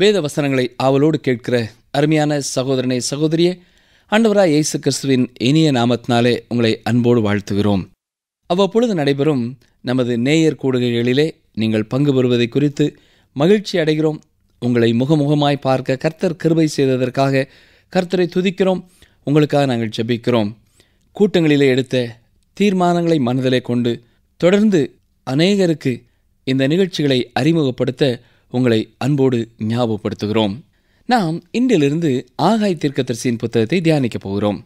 வேத வசனங்களை ஆவலோடு கேட்கிற அருமையான சகோதரனை சகோதரியே அண்டவராய் இயேசு கிறிஸ்துவின் இனிய நாமத்தினாலே உங்களை அன்போடு வாழ்த்துகிறோம் அவ்வப்பொழுது நடைபெறும் நமது நேயர் கூடுகைகளிலே நீங்கள் பங்கு பெறுவதை குறித்து மகிழ்ச்சி அடைகிறோம் உங்களை முகமுகமாய் பார்க்க கர்த்தர் கிருபை செய்ததற்காக கர்த்தரை துதிக்கிறோம் உங்களுக்காக நாங்கள் ஜெபிக்கிறோம் கூட்டங்களிலே எடுத்த தீர்மானங்களை மனதிலே கொண்டு தொடர்ந்து அநேகருக்கு இந்த நிகழ்ச்சிகளை அறிமுகப்படுத்த உங்களை அன்போடு ஞாபகப்படுத்துகிறோம் நாம் இன்றிலிருந்து ஆகாய் தீர்க்கதரிசியின் புத்தகத்தை தியானிக்கப் போகிறோம்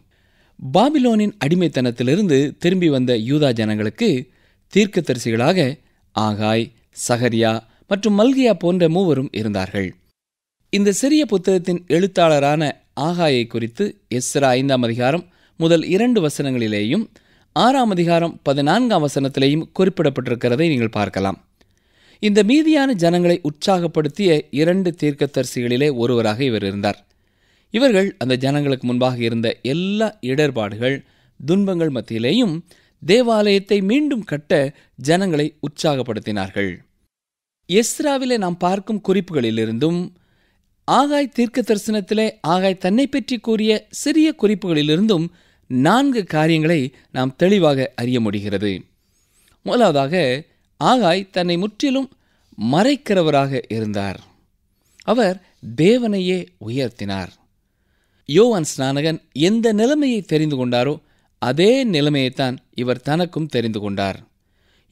பாபிலோனின் அடிமைத்தனத்திலிருந்து திரும்பி வந்த யூதா ஜனங்களுக்கு தீர்க்கதரிசிகளாக ஆகாய் சஹரியா மற்றும் மல்கியா போன்ற மூவரும் இருந்தார்கள் இந்த சிறிய புத்தகத்தின் எழுத்தாளரான ஆகாயை குறித்து எஸ்ரா ஐந்தாம் அதிகாரம் முதல் இரண்டு வசனங்களிலேயும் ஆறாம் அதிகாரம் பதினான்காம் வசனத்திலேயும் குறிப்பிடப்பட்டிருக்கிறதை நீங்கள் பார்க்கலாம் இந்த மீதியான ஜனங்களை உற்சாகப்படுத்திய இரண்டு தீர்க்கத்தரிசிகளிலே ஒருவராக இவர் இருந்தார் இவர்கள் அந்த ஜனங்களுக்கு முன்பாக இருந்த எல்லா இடர்பாடுகள் துன்பங்கள் மத்தியிலேயும் தேவாலயத்தை மீண்டும் கட்ட ஜனங்களை உற்சாகப்படுத்தினார்கள் எஸ்ராவிலே நாம் பார்க்கும் குறிப்புகளிலிருந்தும் ஆகாய் தீர்க்க தரிசனத்திலே ஆகாய் தன்னை பற்றி கூறிய சிறிய குறிப்புகளிலிருந்தும் நான்கு காரியங்களை நாம் தெளிவாக அறிய முடிகிறது முதலாவதாக ஆகாய் தன்னை முற்றிலும் மறைக்கிறவராக இருந்தார் அவர் தேவனையே உயர்த்தினார் யோவான் ஸ்நானகன் எந்த நிலைமையை தெரிந்து கொண்டாரோ அதே நிலைமையைத்தான் இவர் தனக்கும் தெரிந்து கொண்டார்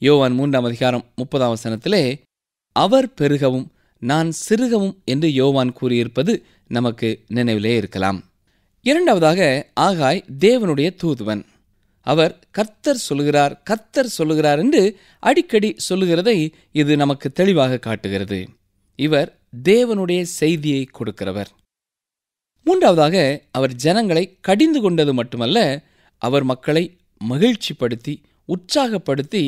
யோவான் மூன்றாம் அதிகாரம் முப்பதாம் வசனத்திலே அவர் பெருகவும் நான் சிறுகவும் என்று யோவான் கூறியிருப்பது நமக்கு நினைவிலே இருக்கலாம் இரண்டாவதாக ஆகாய் தேவனுடைய தூதுவன் அவர் கர்த்தர் சொல்லுகிறார் கர்த்தர் சொல்லுகிறார் என்று அடிக்கடி சொல்லுகிறதை இது நமக்கு தெளிவாக காட்டுகிறது இவர் தேவனுடைய செய்தியை கொடுக்கிறவர் மூன்றாவதாக அவர் ஜனங்களை கடிந்து கொண்டது மட்டுமல்ல அவர் மக்களை மகிழ்ச்சிப்படுத்தி உற்சாகப்படுத்தி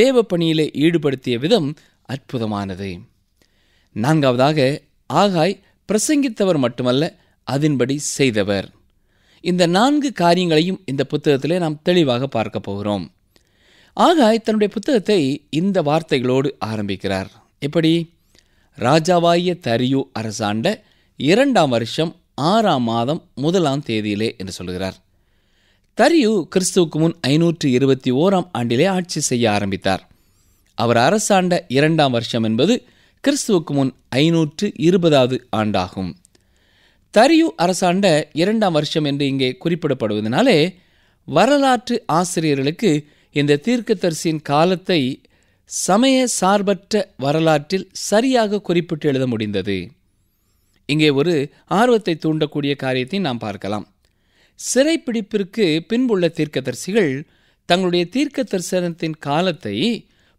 தேவ பணியிலே ஈடுபடுத்திய விதம் அற்புதமானது நான்காவதாக ஆகாய் பிரசங்கித்தவர் மட்டுமல்ல அதன்படி செய்தவர் இந்த நான்கு காரியங்களையும் இந்த புத்தகத்திலே நாம் தெளிவாக பார்க்க போகிறோம் ஆகாய் தன்னுடைய புத்தகத்தை இந்த வார்த்தைகளோடு ஆரம்பிக்கிறார் எப்படி ராஜாவாய தரியு அரசாண்ட இரண்டாம் வருஷம் ஆறாம் மாதம் முதலாம் தேதியிலே என்று சொல்கிறார் தரியு கிறிஸ்துவுக்கு முன் ஐநூற்றி இருபத்தி ஓராம் ஆண்டிலே ஆட்சி செய்ய ஆரம்பித்தார் அவர் அரசாண்ட இரண்டாம் வருஷம் என்பது கிறிஸ்துவுக்கு முன் ஐநூற்று இருபதாவது ஆண்டாகும் தரியு அரசாண்ட இரண்டாம் வருஷம் என்று இங்கே குறிப்பிடப்படுவதனாலே வரலாற்று ஆசிரியர்களுக்கு இந்த தீர்க்கதரிசியின் காலத்தை சமய சார்பற்ற வரலாற்றில் சரியாக குறிப்பிட்டு எழுத முடிந்தது இங்கே ஒரு ஆர்வத்தை தூண்டக்கூடிய காரியத்தை நாம் பார்க்கலாம் சிறைப்பிடிப்பிற்கு பின்புள்ள தீர்க்கதரிசிகள் தங்களுடைய தீர்க்க தரிசனத்தின் காலத்தை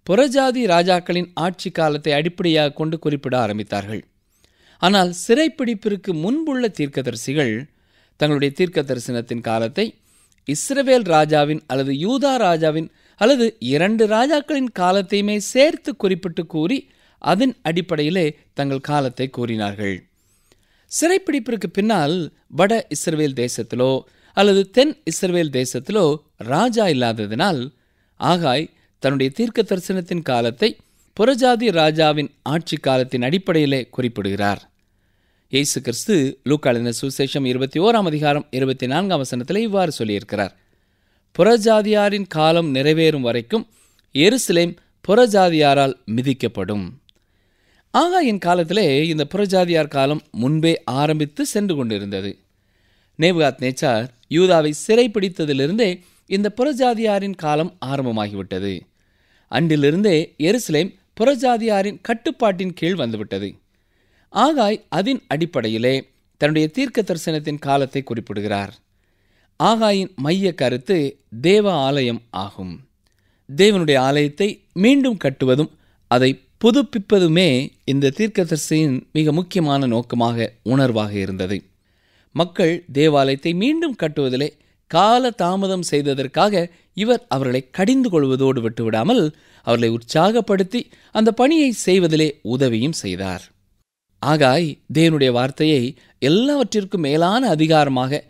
புறஜாதி ராஜாக்களின் ஆட்சி காலத்தை அடிப்படையாக கொண்டு குறிப்பிட ஆரம்பித்தார்கள் ஆனால் சிறைப்பிடிப்பிற்கு முன்புள்ள தீர்க்கதரிசிகள் தங்களுடைய தீர்க்க தரிசனத்தின் காலத்தை இஸ்ரவேல் ராஜாவின் அல்லது யூதா ராஜாவின் அல்லது இரண்டு ராஜாக்களின் காலத்தையுமே சேர்த்து குறிப்பிட்டு கூறி அதன் அடிப்படையிலே தங்கள் காலத்தை கூறினார்கள் சிறைப்பிடிப்பிற்கு பின்னால் வட இஸ்ரவேல் தேசத்திலோ அல்லது தென் இஸ்ரவேல் தேசத்திலோ ராஜா இல்லாததினால் ஆகாய் தன்னுடைய தீர்க்க தரிசனத்தின் காலத்தை புறஜாதி ராஜாவின் ஆட்சி காலத்தின் அடிப்படையிலே குறிப்பிடுகிறார் இயேசு கிறிஸ்து லூக்காளின சுசேஷம் இருபத்தி ஓராம் அதிகாரம் இருபத்தி நான்காம் வசனத்தில் இவ்வாறு சொல்லியிருக்கிறார் புறஜாதியாரின் காலம் நிறைவேறும் வரைக்கும் எருசலேம் புறஜாதியாரால் மிதிக்கப்படும் ஆகாயின் காலத்திலே இந்த புறஜாதியார் காலம் முன்பே ஆரம்பித்து சென்று கொண்டிருந்தது நேபுகாத் நேச்சார் யூதாவை சிறைப்பிடித்ததிலிருந்தே இந்த புறஜாதியாரின் காலம் ஆரம்பமாகிவிட்டது அன்றிலிருந்தே எருசலேம் புறஜாதியாரின் கட்டுப்பாட்டின் கீழ் வந்துவிட்டது ஆகாய் அதன் அடிப்படையிலே தன்னுடைய தீர்க்க தரிசனத்தின் காலத்தை குறிப்பிடுகிறார் ஆகாயின் மைய கருத்து தேவ ஆலயம் ஆகும் தேவனுடைய ஆலயத்தை மீண்டும் கட்டுவதும் அதை புதுப்பிப்பதுமே இந்த தீர்க்கதரிசியின் மிக முக்கியமான நோக்கமாக உணர்வாக இருந்தது மக்கள் தேவாலயத்தை மீண்டும் கட்டுவதிலே கால தாமதம் செய்ததற்காக இவர் அவர்களை கடிந்து கொள்வதோடு விட்டுவிடாமல் அவர்களை உற்சாகப்படுத்தி அந்த பணியை செய்வதிலே உதவியும் செய்தார் ஆகாய் தேவனுடைய வார்த்தையை எல்லாவற்றிற்கும் மேலான அதிகாரமாக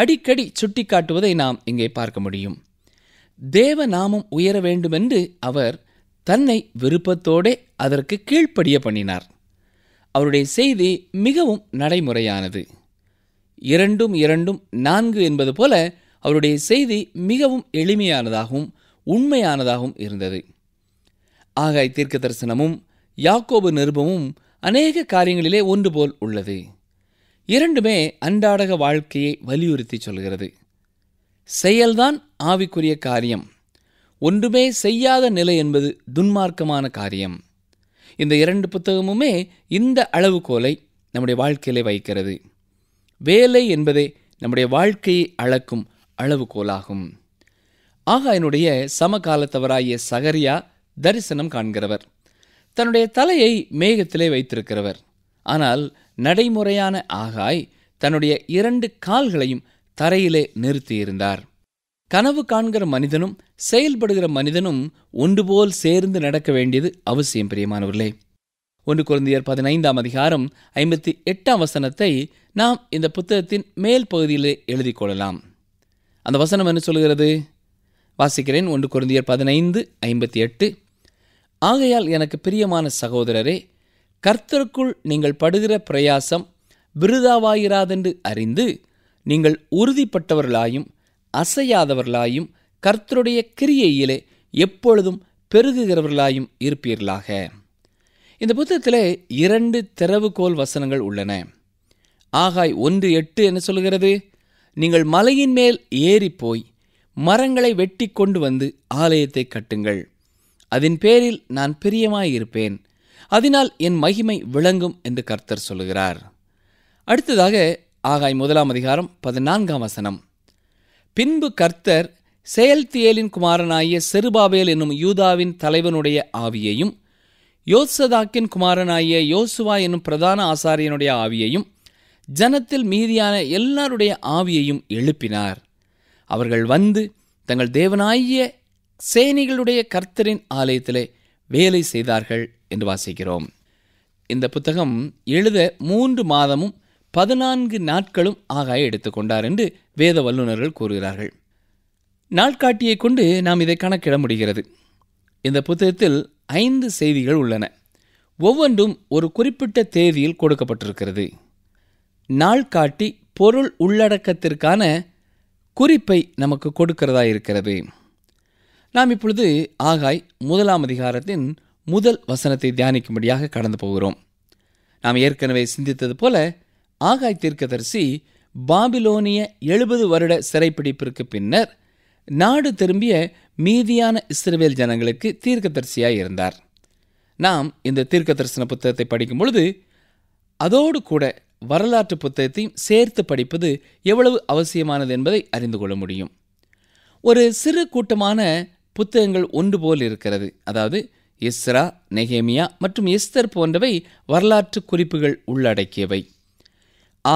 அடிக்கடி சுட்டிக்காட்டுவதை நாம் இங்கே பார்க்க முடியும் தேவ நாமம் உயர வேண்டுமென்று அவர் தன்னை விருப்பத்தோடே அதற்கு கீழ்ப்படிய பண்ணினார் அவருடைய செய்தி மிகவும் நடைமுறையானது இரண்டும் இரண்டும் நான்கு என்பது போல அவருடைய செய்தி மிகவும் எளிமையானதாகவும் உண்மையானதாகவும் இருந்தது ஆகாய் தீர்க்க தரிசனமும் யாக்கோபு நிருபமும் அநேக காரியங்களிலே ஒன்று போல் உள்ளது இரண்டுமே அன்றாடக வாழ்க்கையை வலியுறுத்தி சொல்கிறது செயல்தான் ஆவிக்குரிய காரியம் ஒன்றுமே செய்யாத நிலை என்பது துன்மார்க்கமான காரியம் இந்த இரண்டு புத்தகமுமே இந்த அளவுகோலை நம்முடைய வாழ்க்கையிலே வைக்கிறது வேலை என்பதே நம்முடைய வாழ்க்கையை அளக்கும் அளவுகோலாகும் என்னுடைய சமகாலத்தவராகிய சகரியா தரிசனம் காண்கிறவர் தன்னுடைய தலையை மேகத்திலே வைத்திருக்கிறவர் ஆனால் நடைமுறையான ஆகாய் தன்னுடைய இரண்டு கால்களையும் தரையிலே நிறுத்தியிருந்தார் கனவு காண்கிற மனிதனும் செயல்படுகிற மனிதனும் ஒன்றுபோல் சேர்ந்து நடக்க வேண்டியது அவசியம் பிரியமானவர்களே ஒன்று குழந்தையர் பதினைந்தாம் அதிகாரம் ஐம்பத்தி எட்டாம் வசனத்தை நாம் இந்த புத்தகத்தின் மேல் பகுதியிலே எழுதி கொள்ளலாம் அந்த வசனம் என்ன சொல்கிறது வாசிக்கிறேன் ஒன்று குழந்தையர் பதினைந்து ஐம்பத்தி எட்டு ஆகையால் எனக்கு பிரியமான சகோதரரே கர்த்தருக்குள் நீங்கள் படுகிற பிரயாசம் விருதாவாயிராதென்று அறிந்து நீங்கள் உறுதிப்பட்டவர்களாயும் அசையாதவர்களாயும் கர்த்தருடைய கிரியையிலே எப்பொழுதும் பெருகுகிறவர்களாயும் இருப்பீர்களாக இந்த புத்தகத்தில் இரண்டு திறவுகோல் வசனங்கள் உள்ளன ஆகாய் ஒன்று எட்டு என்ன சொல்கிறது நீங்கள் மலையின் மேல் ஏறிப்போய் மரங்களை வெட்டி கொண்டு வந்து ஆலயத்தை கட்டுங்கள் அதன் பேரில் நான் பிரியமாயிருப்பேன் அதனால் என் மகிமை விளங்கும் என்று கர்த்தர் சொல்கிறார் அடுத்ததாக ஆகாய் முதலாம் அதிகாரம் பதினான்காம் வசனம் பின்பு கர்த்தர் செயல்தியேலின் குமாரனாகிய செருபாபேல் என்னும் யூதாவின் தலைவனுடைய ஆவியையும் யோசதாக்கின் குமாரனாகிய யோசுவா என்னும் பிரதான ஆசாரியனுடைய ஆவியையும் ஜனத்தில் மீதியான எல்லாருடைய ஆவியையும் எழுப்பினார் அவர்கள் வந்து தங்கள் தேவனாகிய சேனிகளுடைய கர்த்தரின் ஆலயத்திலே வேலை செய்தார்கள் என்று வாசிக்கிறோம் இந்த புத்தகம் எழுத மூன்று மாதமும் பதினான்கு நாட்களும் ஆகாய எடுத்துக்கொண்டார் என்று வேத வல்லுநர்கள் கூறுகிறார்கள் நாட்காட்டியை கொண்டு நாம் இதை கணக்கிட முடிகிறது இந்த புத்தகத்தில் ஐந்து செய்திகள் உள்ளன ஒவ்வொன்றும் ஒரு குறிப்பிட்ட தேதியில் கொடுக்கப்பட்டிருக்கிறது நாள்காட்டி பொருள் உள்ளடக்கத்திற்கான குறிப்பை நமக்கு கொடுக்கிறதா இருக்கிறது நாம் இப்பொழுது ஆகாய் முதலாம் அதிகாரத்தின் முதல் வசனத்தை தியானிக்கும்படியாக கடந்து போகிறோம் நாம் ஏற்கனவே சிந்தித்தது போல ஆகாய் தீர்க்கதரிசி பாபிலோனிய எழுபது வருட சிறைப்பிடிப்பிற்கு பின்னர் நாடு திரும்பிய மீதியான இஸ்ரவேல் ஜனங்களுக்கு தீர்க்கதரிசியாய் இருந்தார் நாம் இந்த தீர்க்க தரிசன புத்தகத்தை படிக்கும் பொழுது அதோடு கூட வரலாற்று புத்தகத்தையும் சேர்த்து படிப்பது எவ்வளவு அவசியமானது என்பதை அறிந்து கொள்ள முடியும் ஒரு சிறு கூட்டமான புத்தகங்கள் ஒன்று போல் இருக்கிறது அதாவது இஸ்ரா நெஹேமியா மற்றும் எஸ்தர் போன்றவை வரலாற்று குறிப்புகள் உள்ளடக்கியவை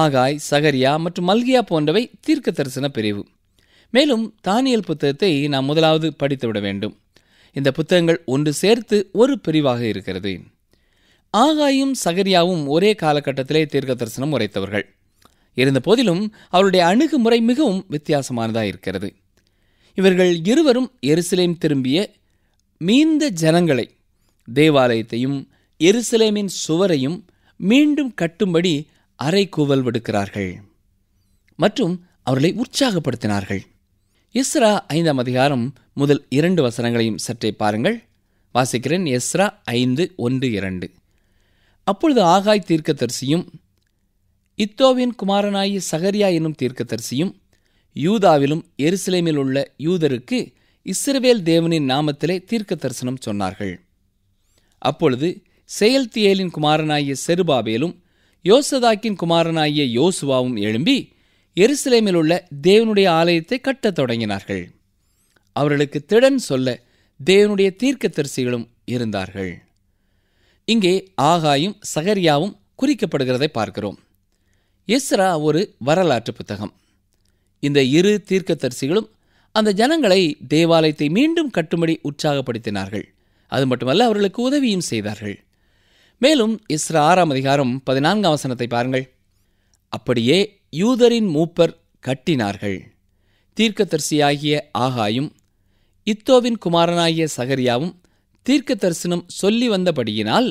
ஆகாய் சகரியா மற்றும் மல்கியா போன்றவை தீர்க்க தரிசன பிரிவு மேலும் தானியல் புத்தகத்தை நாம் முதலாவது படித்துவிட வேண்டும் இந்த புத்தகங்கள் ஒன்று சேர்த்து ஒரு பிரிவாக இருக்கிறது ஆகாயும் சகரியாவும் ஒரே காலகட்டத்திலே தீர்க்க தரிசனம் உரைத்தவர்கள் இருந்த போதிலும் அவருடைய அணுகுமுறை மிகவும் வித்தியாசமானதாக இருக்கிறது இவர்கள் இருவரும் எருசலேம் திரும்பிய மீந்த ஜனங்களை தேவாலயத்தையும் எருசலேமின் சுவரையும் மீண்டும் கட்டும்படி அரை கூவல் விடுக்கிறார்கள் மற்றும் அவர்களை உற்சாகப்படுத்தினார்கள் இஸ்ரா ஐந்தாம் அதிகாரம் முதல் இரண்டு வசனங்களையும் சற்றே பாருங்கள் வாசிக்கிறேன் எஸ்ரா ஐந்து ஒன்று இரண்டு அப்பொழுது ஆகாய் தீர்க்கதரிசியும் இத்தோவின் குமாரனாயி சகரியா என்னும் தீர்க்கதரிசியும் யூதாவிலும் எருசலேமில் உள்ள யூதருக்கு இஸ்ரவேல் தேவனின் நாமத்திலே தீர்க்க தரிசனம் சொன்னார்கள் அப்பொழுது செயல்தியேலின் குமாரனாகிய செருபாபேலும் யோசதாக்கின் குமாரனாகிய யோசுவாவும் எழும்பி எருசலேமில் உள்ள தேவனுடைய ஆலயத்தை கட்டத் தொடங்கினார்கள் அவர்களுக்கு திடன் சொல்ல தேவனுடைய தரிசிகளும் இருந்தார்கள் இங்கே ஆகாயும் சகரியாவும் குறிக்கப்படுகிறதை பார்க்கிறோம் இஸ்ரா ஒரு வரலாற்று புத்தகம் இந்த இரு தீர்க்கத்தரிசிகளும் அந்த ஜனங்களை தேவாலயத்தை மீண்டும் கட்டுமடி உற்சாகப்படுத்தினார்கள் அது மட்டுமல்ல அவர்களுக்கு உதவியும் செய்தார்கள் மேலும் இஸ்ர ஆறாம் அதிகாரம் பதினான்காம் வசனத்தை பாருங்கள் அப்படியே யூதரின் மூப்பர் கட்டினார்கள் தீர்க்கத்தரிசியாகிய ஆகாயும் இத்தோவின் குமாரனாகிய சகரியாவும் தீர்க்கதரிசனம் சொல்லி வந்தபடியினால்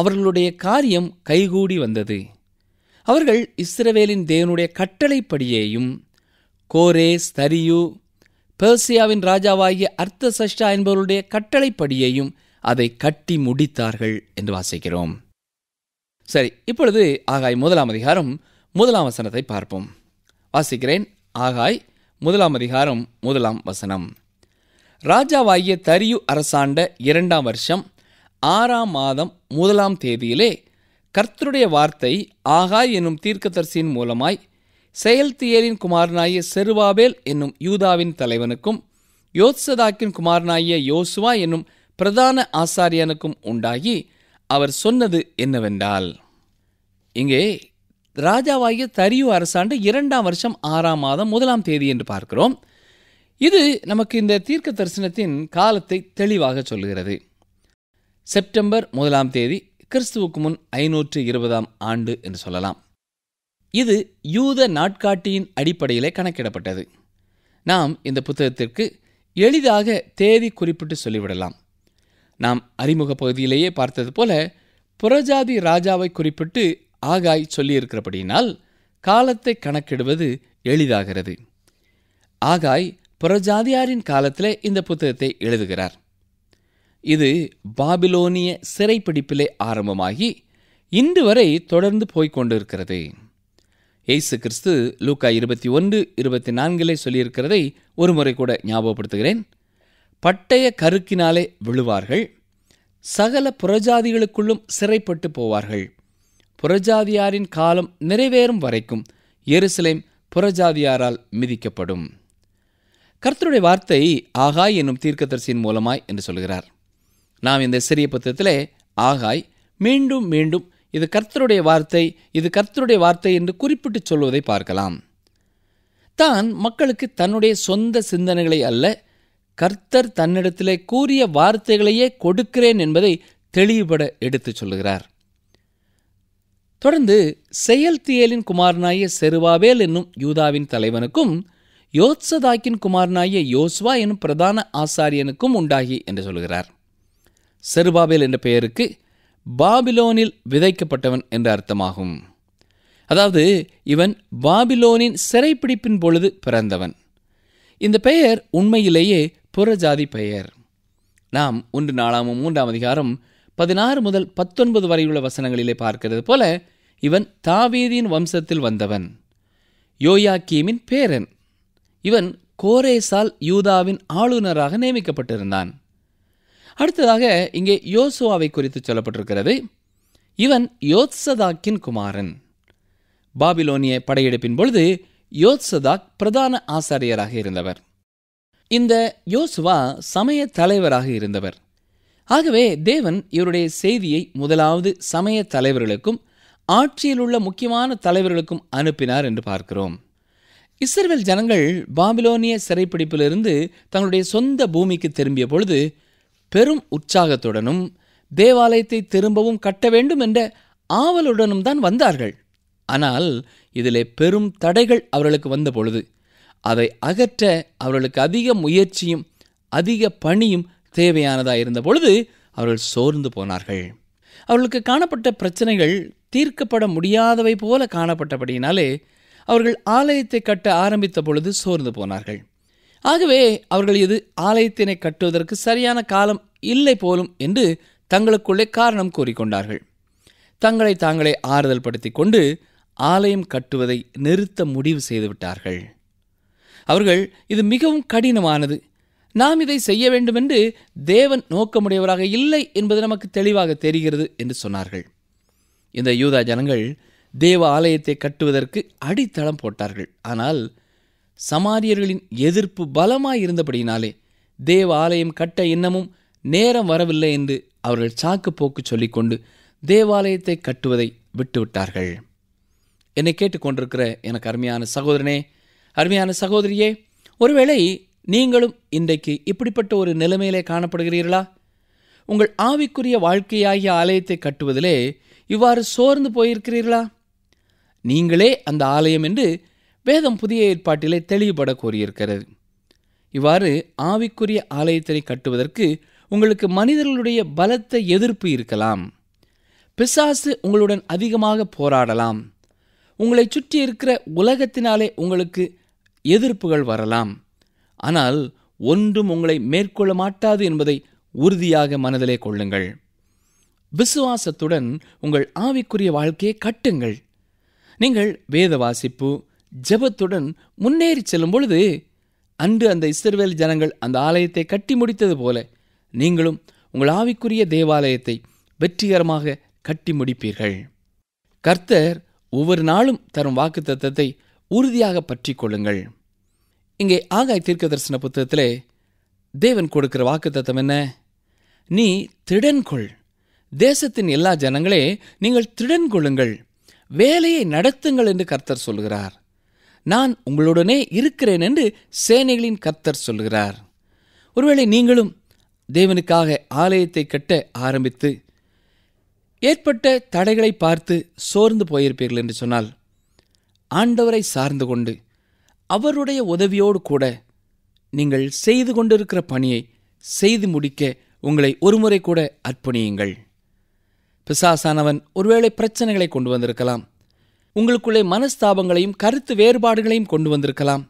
அவர்களுடைய காரியம் கைகூடி வந்தது அவர்கள் இஸ்ரவேலின் தேவனுடைய கட்டளைப்படியேயும் கோரேஸ் தரியு பெர்சியாவின் ராஜாவாகிய அர்த்த சஷ்டா என்பவருடைய கட்டளைப்படியையும் அதை கட்டி முடித்தார்கள் என்று வாசிக்கிறோம் சரி இப்பொழுது ஆகாய் முதலாம் அதிகாரம் முதலாம் வசனத்தை பார்ப்போம் வாசிக்கிறேன் ஆகாய் முதலாம் அதிகாரம் முதலாம் வசனம் ராஜாவாகிய தரியு அரசாண்ட இரண்டாம் வருஷம் ஆறாம் மாதம் முதலாம் தேதியிலே கர்த்தருடைய வார்த்தை ஆகாய் எனும் தீர்க்கதரிசியின் மூலமாய் செயல்தியரின் குமாரனாகிய செருவாபேல் என்னும் யூதாவின் தலைவனுக்கும் யோத்சதாக்கின் குமாரனாகிய யோசுவா என்னும் பிரதான ஆசாரியனுக்கும் உண்டாகி அவர் சொன்னது என்னவென்றால் இங்கே ராஜாவாகிய தரியு அரசாண்டு இரண்டாம் வருஷம் ஆறாம் மாதம் முதலாம் தேதி என்று பார்க்கிறோம் இது நமக்கு இந்த தீர்க்க தரிசனத்தின் காலத்தை தெளிவாக சொல்கிறது செப்டம்பர் முதலாம் தேதி கிறிஸ்துவுக்கு முன் ஐநூற்று இருபதாம் ஆண்டு என்று சொல்லலாம் இது யூத நாட்காட்டியின் அடிப்படையிலே கணக்கிடப்பட்டது நாம் இந்த புத்தகத்திற்கு எளிதாக தேதி குறிப்பிட்டு சொல்லிவிடலாம் நாம் அறிமுக பகுதியிலேயே பார்த்தது போல புறஜாதி ராஜாவை குறிப்பிட்டு ஆகாய் சொல்லியிருக்கிறபடியினால் காலத்தை கணக்கிடுவது எளிதாகிறது ஆகாய் புறஜாதியாரின் காலத்திலே இந்த புத்தகத்தை எழுதுகிறார் இது பாபிலோனிய சிறைப்பிடிப்பிலே ஆரம்பமாகி இன்று வரை தொடர்ந்து போய்க் கொண்டிருக்கிறது இயேசு கிறிஸ்து லூக்கா இருபத்தி ஒன்று இருபத்தி நான்கிலே சொல்லியிருக்கிறதை ஒரு முறை கூட ஞாபகப்படுத்துகிறேன் பட்டய கருக்கினாலே விழுவார்கள் சகல புறஜாதிகளுக்குள்ளும் சிறைப்பட்டு போவார்கள் புறஜாதியாரின் காலம் நிறைவேறும் வரைக்கும் எருசலேம் புறஜாதியாரால் மிதிக்கப்படும் கர்த்தருடைய வார்த்தை ஆகாய் என்னும் தீர்க்கதரிசியின் மூலமாய் என்று சொல்கிறார் நாம் இந்த சிறிய புத்தகத்திலே ஆகாய் மீண்டும் மீண்டும் இது கர்த்தருடைய வார்த்தை இது கர்த்தருடைய வார்த்தை என்று குறிப்பிட்டு சொல்வதை பார்க்கலாம் தான் மக்களுக்கு தன்னுடைய சொந்த சிந்தனைகளை அல்ல கர்த்தர் தன்னிடத்திலே கூறிய வார்த்தைகளையே கொடுக்கிறேன் என்பதை தெளிவுபட எடுத்துச் சொல்கிறார் தொடர்ந்து தியலின் குமாரனாய செருவாவேல் என்னும் யூதாவின் தலைவனுக்கும் யோத்சதாக்கின் குமாரனாய யோஸ்வா என்னும் பிரதான ஆசாரியனுக்கும் உண்டாகி என்று சொல்கிறார் செருபாபேல் என்ற பெயருக்கு பாபிலோனில் விதைக்கப்பட்டவன் என்ற அர்த்தமாகும் அதாவது இவன் பாபிலோனின் சிறைப்பிடிப்பின் பொழுது பிறந்தவன் இந்த பெயர் உண்மையிலேயே புறஜாதி பெயர் நாம் ஒன்று நாலாம் மூன்றாம் அதிகாரம் பதினாறு முதல் பத்தொன்பது வரையுள்ள வசனங்களிலே பார்க்கிறது போல இவன் தாவீதியின் வம்சத்தில் வந்தவன் யோயாக்கீமின் பேரன் இவன் கோரேசால் யூதாவின் ஆளுநராக நியமிக்கப்பட்டிருந்தான் அடுத்ததாக இங்கே யோசுவாவை குறித்து சொல்லப்பட்டிருக்கிறது இவன் யோத்சதாக்கின் குமாரன் பாபிலோனிய படையெடுப்பின் பொழுது யோத்சதாக் பிரதான ஆசாரியராக இருந்தவர் இந்த யோசுவா சமய தலைவராக இருந்தவர் ஆகவே தேவன் இவருடைய செய்தியை முதலாவது சமய தலைவர்களுக்கும் ஆட்சியில் உள்ள முக்கியமான தலைவர்களுக்கும் அனுப்பினார் என்று பார்க்கிறோம் இஸ்ரேல் ஜனங்கள் பாபிலோனிய சிறைப்பிடிப்பிலிருந்து தங்களுடைய சொந்த பூமிக்கு திரும்பிய பொழுது பெரும் உற்சாகத்துடனும் தேவாலயத்தை திரும்பவும் கட்ட வேண்டும் என்ற ஆவலுடனும் தான் வந்தார்கள் ஆனால் இதிலே பெரும் தடைகள் அவர்களுக்கு வந்த பொழுது அதை அகற்ற அவர்களுக்கு அதிக முயற்சியும் அதிக பணியும் தேவையானதாக இருந்த பொழுது அவர்கள் சோர்ந்து போனார்கள் அவர்களுக்கு காணப்பட்ட பிரச்சனைகள் தீர்க்கப்பட முடியாதவை போல காணப்பட்டபடியினாலே அவர்கள் ஆலயத்தை கட்ட ஆரம்பித்த பொழுது சோர்ந்து போனார்கள் ஆகவே அவர்கள் இது ஆலயத்தினை கட்டுவதற்கு சரியான காலம் இல்லை போலும் என்று தங்களுக்குள்ளே காரணம் கூறிக்கொண்டார்கள் தங்களை தாங்களே ஆறுதல் படுத்தி கொண்டு ஆலயம் கட்டுவதை நிறுத்த முடிவு செய்துவிட்டார்கள் அவர்கள் இது மிகவும் கடினமானது நாம் இதை செய்ய வேண்டுமென்று தேவன் நோக்கமுடையவராக இல்லை என்பது நமக்கு தெளிவாக தெரிகிறது என்று சொன்னார்கள் இந்த யூதா ஜனங்கள் தேவ ஆலயத்தை கட்டுவதற்கு அடித்தளம் போட்டார்கள் ஆனால் சமாரியர்களின் எதிர்ப்பு பலமாய் இருந்தபடியினாலே தேவ ஆலயம் கட்ட இன்னமும் நேரம் வரவில்லை என்று அவர்கள் சாக்கு போக்கு சொல்லிக்கொண்டு தேவாலயத்தை கட்டுவதை விட்டுவிட்டார்கள் என்னை கேட்டுக்கொண்டிருக்கிற எனக்கு அருமையான சகோதரனே அருமையான சகோதரியே ஒருவேளை நீங்களும் இன்றைக்கு இப்படிப்பட்ட ஒரு நிலைமையிலே காணப்படுகிறீர்களா உங்கள் ஆவிக்குரிய வாழ்க்கையாகிய ஆலயத்தை கட்டுவதிலே இவ்வாறு சோர்ந்து போயிருக்கிறீர்களா நீங்களே அந்த ஆலயம் என்று வேதம் புதிய ஏற்பாட்டிலே தெளிவுபட கூறியிருக்கிறது இவ்வாறு ஆவிக்குரிய ஆலயத்தினை கட்டுவதற்கு உங்களுக்கு மனிதர்களுடைய பலத்த எதிர்ப்பு இருக்கலாம் பிசாசு உங்களுடன் அதிகமாக போராடலாம் உங்களை சுற்றி இருக்கிற உலகத்தினாலே உங்களுக்கு எதிர்ப்புகள் வரலாம் ஆனால் ஒன்றும் உங்களை மேற்கொள்ள மாட்டாது என்பதை உறுதியாக மனதிலே கொள்ளுங்கள் விசுவாசத்துடன் உங்கள் ஆவிக்குரிய வாழ்க்கையை கட்டுங்கள் நீங்கள் வேத வாசிப்பு ஜெபத்துடன் முன்னேறி செல்லும் பொழுது அன்று அந்த இஸ்ரவேல் ஜனங்கள் அந்த ஆலயத்தை கட்டி முடித்தது போல நீங்களும் உங்கள் ஆவிக்குரிய தேவாலயத்தை வெற்றிகரமாக கட்டி முடிப்பீர்கள் கர்த்தர் ஒவ்வொரு நாளும் தரும் வாக்கு தத்துவத்தை உறுதியாக பற்றி கொள்ளுங்கள் இங்கே ஆகாய் தீர்க்க தரிசன புத்தகத்திலே தேவன் கொடுக்கிற வாக்கு தத்துவம் என்ன நீ திடன் கொள் தேசத்தின் எல்லா ஜனங்களே நீங்கள் திடன் கொள்ளுங்கள் வேலையை நடத்துங்கள் என்று கர்த்தர் சொல்கிறார் நான் உங்களுடனே இருக்கிறேன் என்று சேனைகளின் கத்தர் சொல்கிறார் ஒருவேளை நீங்களும் தேவனுக்காக ஆலயத்தை கட்ட ஆரம்பித்து ஏற்பட்ட தடைகளை பார்த்து சோர்ந்து போயிருப்பீர்கள் என்று சொன்னால் ஆண்டவரை சார்ந்து கொண்டு அவருடைய உதவியோடு கூட நீங்கள் செய்து கொண்டிருக்கிற பணியை செய்து முடிக்க உங்களை ஒருமுறை கூட அர்ப்பணியுங்கள் பிசாசானவன் ஒருவேளை பிரச்சனைகளை கொண்டு வந்திருக்கலாம் உங்களுக்குள்ளே மனஸ்தாபங்களையும் கருத்து வேறுபாடுகளையும் கொண்டு வந்திருக்கலாம்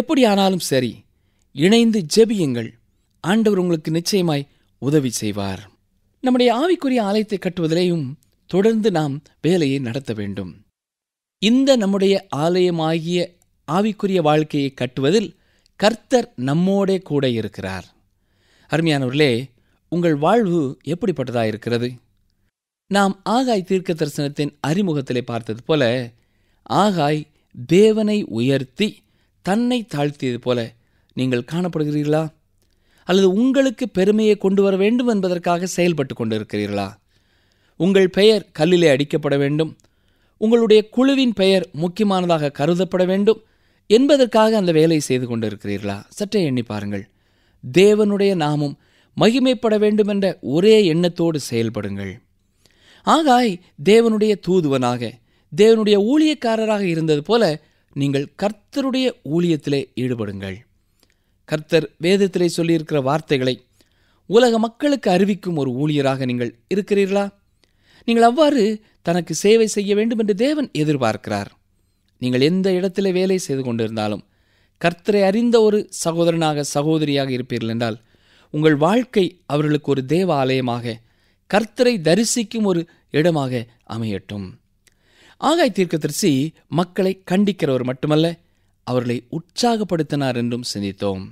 எப்படியானாலும் சரி இணைந்து ஜெபியுங்கள் ஆண்டவர் உங்களுக்கு நிச்சயமாய் உதவி செய்வார் நம்முடைய ஆவிக்குரிய ஆலயத்தை கட்டுவதிலேயும் தொடர்ந்து நாம் வேலையை நடத்த வேண்டும் இந்த நம்முடைய ஆலயமாகிய ஆவிக்குரிய வாழ்க்கையை கட்டுவதில் கர்த்தர் நம்மோடே கூட இருக்கிறார் அருமையானவர்களே உங்கள் வாழ்வு எப்படிப்பட்டதாக இருக்கிறது நாம் ஆகாய் தீர்க்க தரிசனத்தின் அறிமுகத்திலே பார்த்தது போல ஆகாய் தேவனை உயர்த்தி தன்னை தாழ்த்தியது போல நீங்கள் காணப்படுகிறீர்களா அல்லது உங்களுக்கு பெருமையை கொண்டு வர வேண்டும் என்பதற்காக செயல்பட்டு கொண்டிருக்கிறீர்களா உங்கள் பெயர் கல்லிலே அடிக்கப்பட வேண்டும் உங்களுடைய குழுவின் பெயர் முக்கியமானதாக கருதப்பட வேண்டும் என்பதற்காக அந்த வேலையை செய்து கொண்டிருக்கிறீர்களா சற்றே எண்ணி பாருங்கள் தேவனுடைய நாமும் மகிமைப்பட வேண்டும் என்ற ஒரே எண்ணத்தோடு செயல்படுங்கள் ஆகாய் தேவனுடைய தூதுவனாக தேவனுடைய ஊழியக்காரராக இருந்தது போல நீங்கள் கர்த்தருடைய ஊழியத்திலே ஈடுபடுங்கள் கர்த்தர் வேதத்திலே சொல்லியிருக்கிற வார்த்தைகளை உலக மக்களுக்கு அறிவிக்கும் ஒரு ஊழியராக நீங்கள் இருக்கிறீர்களா நீங்கள் அவ்வாறு தனக்கு சேவை செய்ய வேண்டும் என்று தேவன் எதிர்பார்க்கிறார் நீங்கள் எந்த இடத்துல வேலை செய்து கொண்டிருந்தாலும் கர்த்தரை அறிந்த ஒரு சகோதரனாக சகோதரியாக இருப்பீர்கள் என்றால் உங்கள் வாழ்க்கை அவர்களுக்கு ஒரு தேவாலயமாக ஆலயமாக கர்த்தரை தரிசிக்கும் ஒரு இடமாக அமையட்டும் ஆகாய் தீர்க்கதரிசி மக்களை கண்டிக்கிறவர் மட்டுமல்ல அவர்களை உற்சாகப்படுத்தினார் என்றும் சிந்தித்தோம்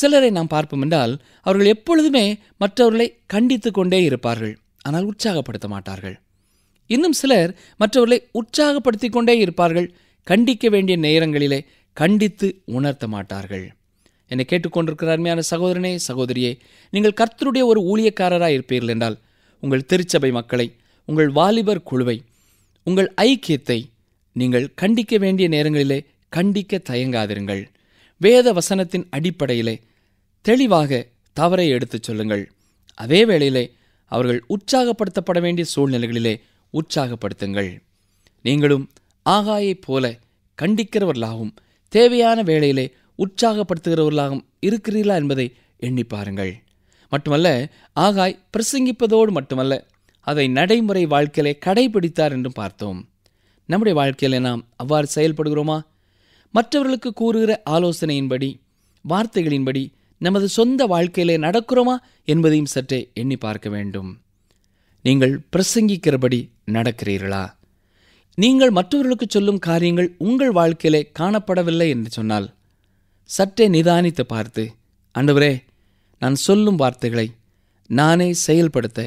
சிலரை நாம் பார்ப்போம் என்றால் அவர்கள் எப்பொழுதுமே மற்றவர்களை கண்டித்து கொண்டே இருப்பார்கள் ஆனால் உற்சாகப்படுத்த மாட்டார்கள் இன்னும் சிலர் மற்றவர்களை உற்சாகப்படுத்தி கொண்டே இருப்பார்கள் கண்டிக்க வேண்டிய நேரங்களிலே கண்டித்து உணர்த்த மாட்டார்கள் என்னை கேட்டுக்கொண்டிருக்கிற அருமையான சகோதரனே சகோதரியே நீங்கள் கர்த்தருடைய ஒரு ஊழியக்காரராக இருப்பீர்கள் என்றால் உங்கள் திருச்சபை மக்களை உங்கள் வாலிபர் குழுவை உங்கள் ஐக்கியத்தை நீங்கள் கண்டிக்க வேண்டிய நேரங்களிலே கண்டிக்க தயங்காதிருங்கள் வேத வசனத்தின் அடிப்படையிலே தெளிவாக தவறை எடுத்துச் சொல்லுங்கள் அதே வேளையிலே அவர்கள் உற்சாகப்படுத்தப்பட வேண்டிய சூழ்நிலைகளிலே உற்சாகப்படுத்துங்கள் நீங்களும் ஆகாயைப் போல கண்டிக்கிறவர்களாகவும் தேவையான வேளையிலே உற்சாகப்படுத்துகிறவர்களாகவும் இருக்கிறீர்களா என்பதை எண்ணி பாருங்கள் மட்டுமல்ல ஆகாய் பிரசங்கிப்பதோடு மட்டுமல்ல அதை நடைமுறை வாழ்க்கையிலே கடைபிடித்தார் என்றும் பார்த்தோம் நம்முடைய வாழ்க்கையில நாம் அவ்வாறு செயல்படுகிறோமா மற்றவர்களுக்கு கூறுகிற ஆலோசனையின்படி வார்த்தைகளின்படி நமது சொந்த வாழ்க்கையிலே நடக்கிறோமா என்பதையும் சற்றே எண்ணி பார்க்க வேண்டும் நீங்கள் பிரசங்கிக்கிறபடி நடக்கிறீர்களா நீங்கள் மற்றவர்களுக்கு சொல்லும் காரியங்கள் உங்கள் வாழ்க்கையிலே காணப்படவில்லை என்று சொன்னால் சற்றே நிதானித்து பார்த்து அன்றுவரே நான் சொல்லும் வார்த்தைகளை நானே செயல்படுத்த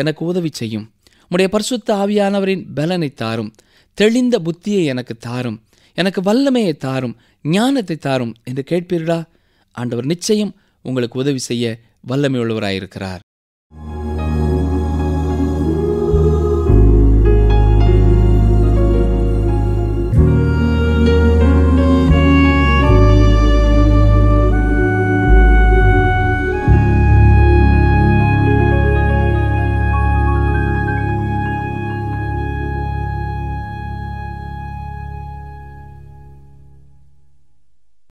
எனக்கு உதவி செய்யும் உடைய பரிசுத்த ஆவியானவரின் பலனை தாரும் தெளிந்த புத்தியை எனக்கு தாரும் எனக்கு வல்லமையை தாரும் ஞானத்தை தாரும் என்று கேட்பீர்களா ஆண்டவர் நிச்சயம் உங்களுக்கு உதவி செய்ய வல்லமையுள்ளவராயிருக்கிறார்